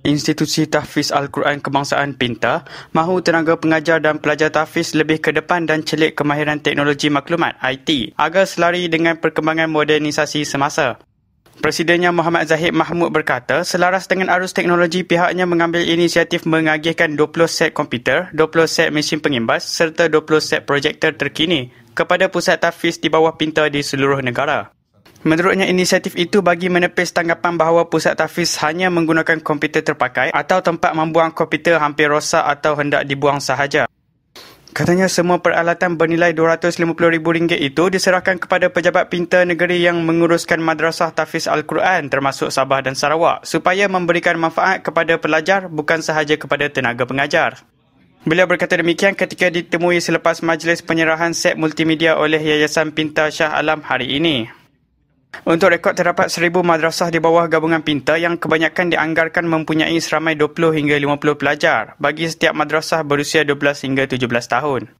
Institusi Tafiz Al-Quran Kebangsaan Pinta mahu tenaga pengajar dan pelajar Tafiz lebih ke depan dan celik kemahiran teknologi maklumat IT agar selari dengan perkembangan modernisasi semasa. Presidennya Muhammad Zahid Mahmud berkata, selaras dengan arus teknologi pihaknya mengambil inisiatif mengagihkan 20 set komputer, 20 set mesin pengimbas serta 20 set projektor terkini kepada pusat Tafiz di bawah pinta di seluruh negara. Menurutnya inisiatif itu bagi menepis tanggapan bahawa pusat tafiz hanya menggunakan komputer terpakai atau tempat membuang komputer hampir rosak atau hendak dibuang sahaja. Katanya semua peralatan bernilai RM250,000 itu diserahkan kepada pejabat pintar negeri yang menguruskan madrasah tafiz Al-Quran termasuk Sabah dan Sarawak supaya memberikan manfaat kepada pelajar bukan sahaja kepada tenaga pengajar. Beliau berkata demikian ketika ditemui selepas majlis penyerahan set multimedia oleh Yayasan Pintar Shah Alam hari ini. Untuk rekod terdapat 1000 madrasah di bawah gabungan pintar yang kebanyakan dianggarkan mempunyai seramai 20 hingga 50 pelajar bagi setiap madrasah berusia 12 hingga 17 tahun.